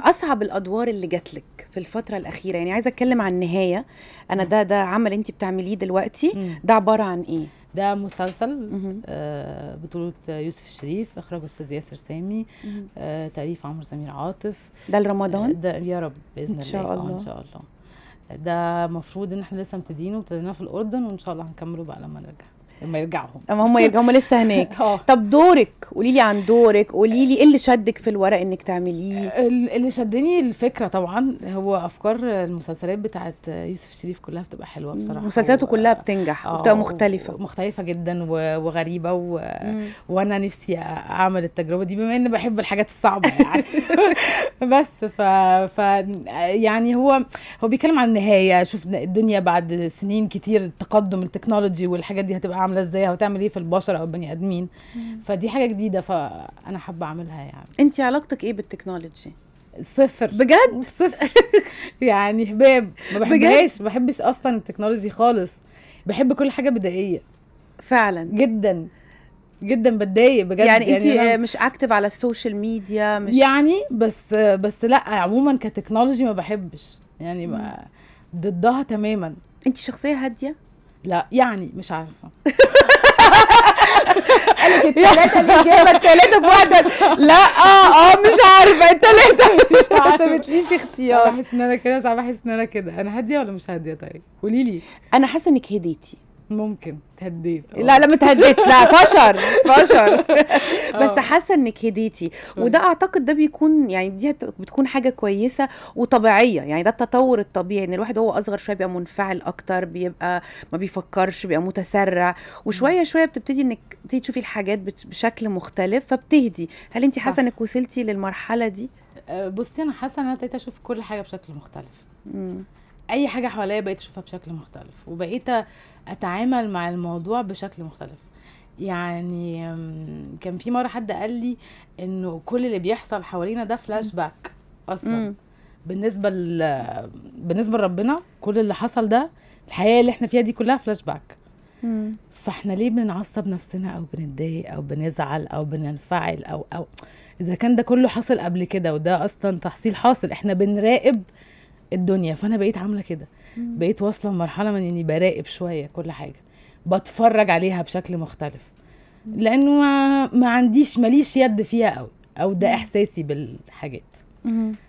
اصعب الادوار اللي جات لك في الفتره الاخيره يعني عايزه اتكلم عن النهايه انا ده ده عمل انت بتعمليه دلوقتي ده عباره عن ايه ده مسلسل آه بطولة يوسف الشريف إخراج أستاذ ياسر سامي آه تأليف عمرو سمير عاطف ده لرمضان آه ده يا رب بإذن الله آه، إن شاء الله إن شاء الله ده مفروض إن إحنا لسه مبتدينه وابتديناه في الأردن وإن شاء الله هنكمله بقى لما نرجع لما يرجعوا اما هم يرجعوا هم لسه هناك آه. طب دورك قولي لي عن دورك قولي لي ايه اللي شدك في الورق انك تعمليه اللي شدني الفكره طبعا هو افكار المسلسلات بتاعت يوسف شريف كلها بتبقى حلوه بصراحه مسلسلاته و... كلها بتنجح آه، بتبقى مختلفه مختلفه جدا و... وغريبه و... وانا نفسي اعمل التجربه دي بما اني بحب الحاجات الصعبه يعني بس ف... ف يعني هو هو بيتكلم عن النهايه شوف الدنيا بعد سنين كتير تقدم التكنولوجي والحاجات دي هتبقى عامله عامله ازاي هتعمل ايه في البشر او البني ادمين فدي حاجه جديده فانا حابه اعملها يعني انت علاقتك ايه بالتكنولوجي صفر بجد صفر يعني حباب ما بحبهاش ما بحبش اصلا التكنولوجي خالص بحب كل حاجه بدائيه فعلا جدا جدا بتضايق بجد يعني, يعني انت آه، مش اكتف على السوشيال ميديا مش يعني بس بس لا عموما كتكنولوجي ما بحبش يعني ما ضدها تماما انت شخصيه هاديه لا يعني مش عارفه قالت الثلاثه الاجابه الثلاثه واحده لا اه اه مش عارفه الثلاثه مش عارفه ما سابتليش اختيار بحس ان انا كده ساعات بحس ان انا كده انا هاديه ولا مش هاديه طيب قولي لي انا حاسه انك هديتي ممكن تهديت لا لا ما تهديتش لا فشر فشر آه. بس حاسه انك هديتي وده اعتقد ده بيكون يعني دي بتكون حاجه كويسه وطبيعيه يعني ده التطور الطبيعي ان الواحد هو اصغر شويه بيبقى منفعل اكتر بيبقى ما بيفكرش بيبقى متسرع وشويه شويه بتبتدي انك بتبتدي تشوفي الحاجات بشكل مختلف فبتهدي هل انت حاسه انك وصلتي للمرحله دي آه، بصي انا حاسه ان انا ابتديت اشوف كل حاجه بشكل مختلف مم. اي حاجه حواليا بقيت اشوفها بشكل مختلف وبقيت اتعامل مع الموضوع بشكل مختلف يعني كان في مره حد قال لي انه كل اللي بيحصل حوالينا ده فلاش باك اصلا مم. بالنسبه ل... بالنسبه لربنا كل اللي حصل ده الحياه اللي احنا فيها دي كلها فلاش باك مم. فاحنا ليه بنعصب نفسنا او بنتضايق او بنزعل او بننفعل او او اذا كان ده كله حصل قبل كده وده اصلا تحصيل حاصل احنا بنراقب الدنيا فانا بقيت عامله كده بقيت واصله لمرحله من اني براقب شويه كل حاجه بتفرج عليها بشكل مختلف لانه ما, ما عنديش ماليش يد فيها قوي او ده احساسي بالحاجات